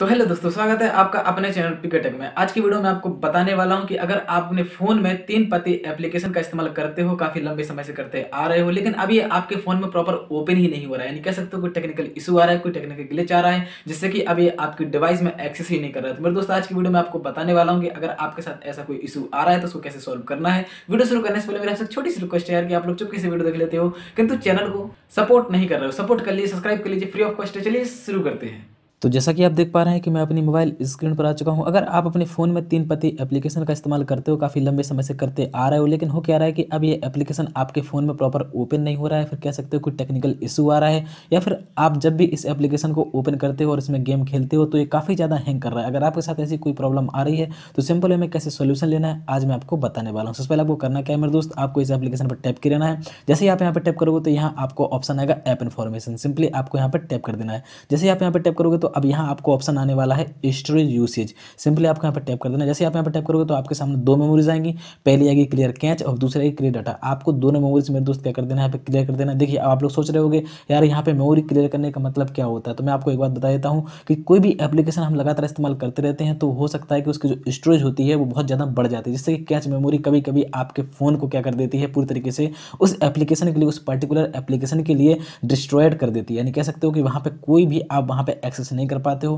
तो हेलो दोस्तों स्वागत है आपका अपने चैनल पिकेटेक में आज की वीडियो में आपको बताने वाला हूं कि अगर आप अपने फ़ोन में तीन पति एप्लीकेशन का इस्तेमाल करते हो काफ़ी लंबे समय से करते आ रहे हो लेकिन अभी आपके फ़ोन में प्रॉपर ओपन ही नहीं हो रहा है यानी कह सकते हो कोई टेक्निकल इशू आ रहा है कोई टेक्निकल ग्लिच आ रहा है जिससे कि अभी आपकी डिवाइस में एक्सेस ही नहीं कर रहा है तो मेरे दोस्तों आज की वीडियो में आपको बताने वाला हूँ कि अगर आपके साथ ऐसा कोई इशू आ रहा है तो उसको कैसे सॉल्व करना है वीडियो शुरू करने से पहले मेरे आपसे छोटी सी रिक्वेस्ट है यार कि आप लोग चुप किसी वीडियो देख लेते हो किंतु चैनल को सपोर्ट नहीं कर रहे हो सपोर्ट कर लीजिए सब्सक्राइब कर लीजिए फ्री ऑफ कॉस्ट है चलिए शुरू करते हैं तो जैसा कि आप देख पा रहे हैं कि मैं अपनी मोबाइल स्क्रीन पर आ चुका हूं अगर आप अपने फ़ोन में तीन पति एप्लीकेशन का इस्तेमाल करते हो काफ़ी लंबे समय से करते आ रहे हो लेकिन हो क्या रहा है कि अब ये एप्लीकेशन आपके फ़ोन में प्रॉपर ओपन नहीं हो रहा है फिर कह सकते हो कोई टेक्निकल इशू आ रहा है या फिर आप जब भी इस एप्लीकेशन को ओपन करते हो और इसमें गेम खेलते हो तो ये काफ़ी ज़्यादा हैंग कर रहा है अगर आपके साथ ऐसी कोई प्रॉब्लम आ रही है तो सिंपल वे में कैसे सोल्यूशन लेना है आज मैं आपको बताने वाला हूँ सबसे पहले आपको करना क्या है मेरे दोस्त आपको इस एप्लीकेशन पर टैप कर है जैसे ही आप यहाँ पर टैप करोगे तो यहाँ आपको ऑप्शन आएगा ऐप इन्फॉर्मेशन सिंपली आपको यहाँ पर टैप कर देना है जैसे ही आप यहाँ पर टैप करोगे तो तो अब यहाँ आपको ऑप्शन आने वाला है स्टोरेज यूसेज सिंपली आपको यहाँ पर टैप कर देना जैसे आप यहाँ पर टैप करोगे तो आपके सामने दो मेमोरीज आएंगी पहली आएगी क्लियर कैच और दूसरी आएगी क्लियर डाटा आपको दोनों मेमोरीज मेरे दोस्त क्या कर देना है यहाँ पर क्लियर कर देना देखिए आप लोग सोच रहे होगे यार यहाँ पर मेमोरी क्लियर करने का मतलब क्या होता है तो मैं आपको एक बात बता देता हूँ कि कोई भी एप्लीकेशन हम लगातार इस्तेमाल करते रहते हैं तो हो सकता है कि उसकी जो स्टोरेज होती है वो बहुत ज़्यादा बढ़ जाती है जिससे कि कैच मेमोरी कभी कभी आपके फ़ोन को क्या कर देती है पूरी तरीके से उस एप्लीकेशन के लिए उस पर्टिकुलर एप्लीकेशन के लिए डिस्ट्रॉयड कर देती है यानी कह सकते हो कि वहाँ पर कोई भी आप वहाँ पर एक्सेस नहीं कर पाते हो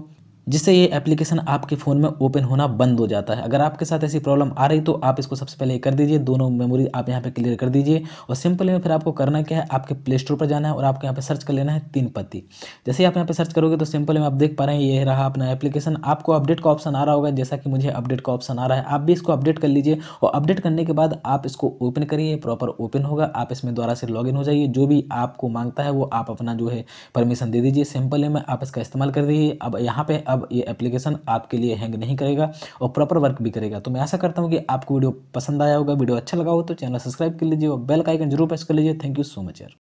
जिससे ये एप्लीकेशन आपके फ़ोन में ओपन होना बंद हो जाता है अगर आपके साथ ऐसी प्रॉब्लम आ रही तो आप इसको सबसे पहले कर दीजिए दोनों मेमोरी आप यहाँ पे क्लियर कर दीजिए और सिंपल में फिर आपको करना क्या है आपके प्ले स्टोर पर जाना है और आपको यहाँ पे सर्च कर लेना है तीन पत्ती जैसे आप यहाँ पर सर्च करोगे तो सिंपल में आप देख पा रहे हैं ये रहा अपना एप्लीकेशन आपको अपडेट का ऑप्शन आ रहा होगा जैसा कि मुझे अपडेट का ऑप्शन आ रहा है आप भी इसको अपडेट कर लीजिए और अपडेट करने के बाद आप इसको ओपन करिए प्रॉपर ओपन होगा आप इसमें द्वारा से लॉग हो जाइए जो भी आपको मांगता है वो आप अपना जो है परमिशन दे दीजिए सिंपल में आप इसका इस्तेमाल कर दीजिए अब यहाँ पर अब अब ये एप्लीकेशन आपके लिए हैंग नहीं करेगा और प्रॉपर वर्क भी करेगा तो मैं ऐसा करता हूँ कि आपको वीडियो पसंद आया होगा वीडियो अच्छा लगा हो तो चैनल सब्सक्राइब कर लीजिए और बेल का आइकन जरूर प्रेस कर लीजिए थैंक यू सो मच यार